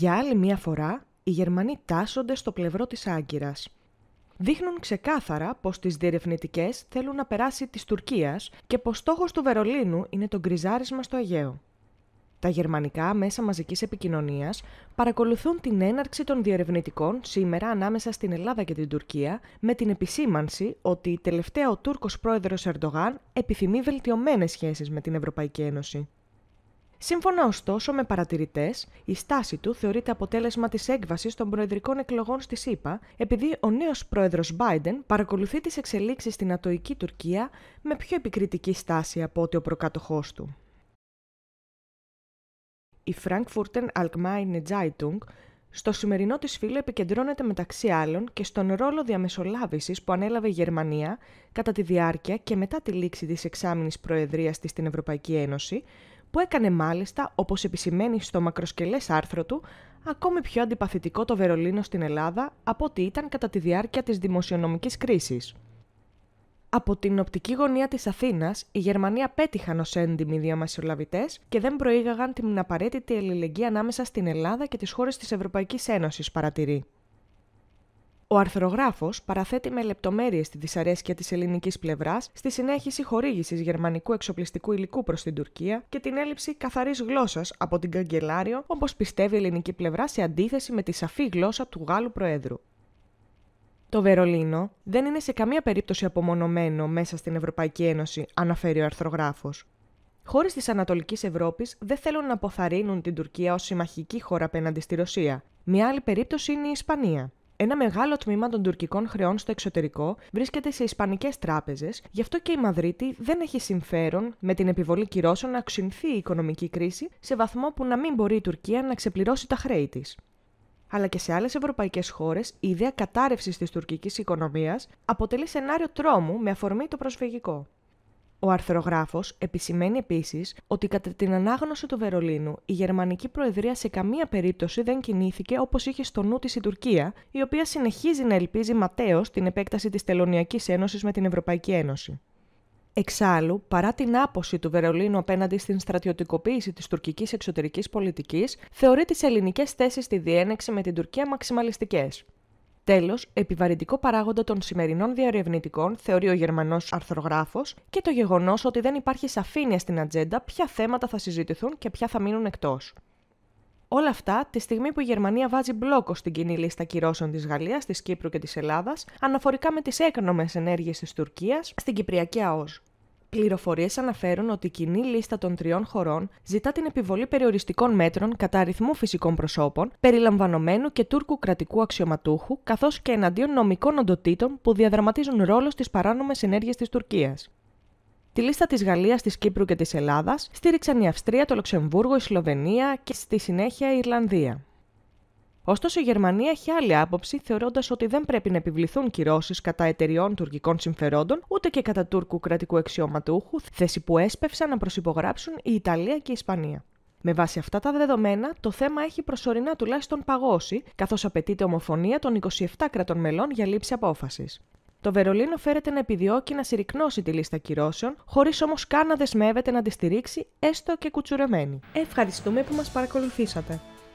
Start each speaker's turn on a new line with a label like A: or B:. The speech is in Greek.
A: Για άλλη μία φορά, οι Γερμανοί τάσσονται στο πλευρό της Άγκυρας. Δείχνουν ξεκάθαρα πως τις διερευνητικές θέλουν να περάσει της Τουρκίας και πως στόχος του Βερολίνου είναι το γκριζάρισμα στο Αιγαίο. Τα γερμανικά μέσα μαζικής επικοινωνίας παρακολουθούν την έναρξη των διερευνητικών σήμερα ανάμεσα στην Ελλάδα και την Τουρκία με την επισήμανση ότι η τελευταία ο Τούρκος πρόεδρος Ερντογάν επιθυμεί βελτιωμένες σχέσεις με την Ευρωπαϊκή Ένωση. Σύμφωνα ωστόσο με παρατηρητές, η στάση του θεωρείται αποτέλεσμα της έκβασης των προεδρικών εκλογών στη ΣΥΠΑ, επειδή ο νέος πρόεδρος Biden παρακολουθεί τις εξελίξεις στην Ατοική Τουρκία με πιο επικριτική στάση από ότι ο προκάτοχός του. Η Frankfurter Allgemeine Zeitung στο σημερινό της φίλο επικεντρώνεται μεταξύ άλλων και στον ρόλο διαμεσολάβησης που ανέλαβε η Γερμανία κατά τη διάρκεια και μετά τη λήξη της εξάμηνης προεδρίας της στην Ευρωπαϊκή Ένωση, που έκανε μάλιστα, όπως επισημαίνει στο μακροσκελές άρθρο του, ακόμη πιο αντιπαθητικό το Βερολίνο στην Ελλάδα από ό,τι ήταν κατά τη διάρκεια της δημοσιονομικής κρίσης. Από την οπτική γωνία της Αθήνας, οι Γερμανοί απέτυχαν ως έντιμοι διαμεσολαβητές και δεν προήγαγαν την απαραίτητη ελληνική ανάμεσα στην Ελλάδα και τις χώρες της Ευρωπαϊκής Ένωσης παρατηρεί. Ο αρθρογράφος παραθέτει με λεπτομέρειες τη δυσαρέσκεια της ελληνικής πλευράς στη συνέχιση χορήγησης γερμανικού εξοπλιστικού υλικού προς την Τουρκία και την έλλειψη καθαρής γλώσσας από την καγκελάριο, όπως πιστεύει η ελληνική πλευρά σε αντίθεση με τη σαφή γλώσσα του Γάλλου Προέδρου. Το Βερολίνο δεν είναι σε καμία περίπτωση απομονωμένο μέσα στην Ευρωπαϊκή Ένωση, αναφέρει ο αρθρογράφος. Χώρες της Ανατολικής Ευρώπης δεν θέλουν να αποθαρρύνουν την Τουρκία ως συμμαχική χώρα απέναντι στη Ρωσία. Μια άλλη περίπτωση είναι η Ισπανία. Ένα μεγάλο τμήμα των τουρκικών χρεών στο εξωτερικό βρίσκεται σε ισπανικές τράπεζες, γι' αυτό και η Μαδρίτη δεν έχει συμφέρον με την επιβολή κυρώσεων να αυξηθεί η οικονομική κρίση σε βαθμό που να μην μπορεί η Τουρκία να ξεπληρώσει τα χρέη της. Αλλά και σε άλλες ευρωπαϊκές χώρες, η ιδέα κατάρρευσης της τουρκικής οικονομίας αποτελεί σενάριο τρόμου με αφορμή το προσφυγικό. Ο αρθρογράφος επισημαίνει επίσης ότι κατά την ανάγνωση του Βερολίνου η Γερμανική Προεδρία σε καμία περίπτωση δεν κινήθηκε όπως είχε στο νου της η Τουρκία, η οποία συνεχίζει να ελπίζει ματέως την επέκταση της Τελωνιακής Ένωσης με την Ευρωπαϊκή Ένωση. Εξάλλου, παρά την άποση του Βερολίνου απέναντι στην στρατιωτικοποίηση της τουρκικής εξωτερικής πολιτικής, θεωρεί τις ελληνικές θέσεις στη διένεξη με την Τουρκία μαξιμαλιστικές. Τέλος, επιβαρυντικό παράγοντα των σημερινών διαρευνητικών θεωρεί ο Γερμανός αρθρογράφος και το γεγονός ότι δεν υπάρχει σαφήνεια στην ατζέντα ποια θέματα θα συζητηθούν και ποια θα μείνουν εκτός. Όλα αυτά τη στιγμή που η Γερμανία βάζει μπλόκο στην κοινή λίστα κυρώσεων της Γαλλίας, της Κύπρου και της Ελλάδας αναφορικά με τις έκνομες ενέργειες της Τουρκίας στην Κυπριακή ΑΟΣ. Πληροφορίες αναφέρουν ότι η κοινή λίστα των τριών χωρών ζητά την επιβολή περιοριστικών μέτρων κατά αριθμού φυσικών προσώπων, περιλαμβανομένου και Τούρκου κρατικού αξιωματούχου, καθώς και εναντίον νομικών οντοτήτων που διαδραματίζουν ρόλο στις παράνομες ενέργειες της Τουρκίας. Τη λίστα της Γαλλίας, της Κύπρου και της Ελλάδας στήριξαν η Αυστρία, το Λουξεμβούργο, η Σλοβενία και στη συνέχεια η Ιρλανδία. Ωστόσο, η Γερμανία έχει άλλη άποψη, θεωρώντας ότι δεν πρέπει να επιβληθούν κυρώσεις κατά εταιριών τουρκικών συμφερόντων ούτε και κατά Τούρκου κρατικού αξιωματούχου, θέση που έσπευσαν να προσυπογράψουν η Ιταλία και η Ισπανία. Με βάση αυτά τα δεδομένα, το θέμα έχει προσωρινά τουλάχιστον παγώσει, καθώς απαιτείται ομοφωνία των 27 κρατών μελών για λήψη απόφασης. Το Βερολίνο φέρεται να επιδιώκει να συρρυκνώσει τη λίστα κυρώσεων, χωρίς όμως καν να δεσμεύεται να τη στηρίξει, έστω και κουτσουρεμένη. Ευχαριστούμε που μας παρακολουθήσατε.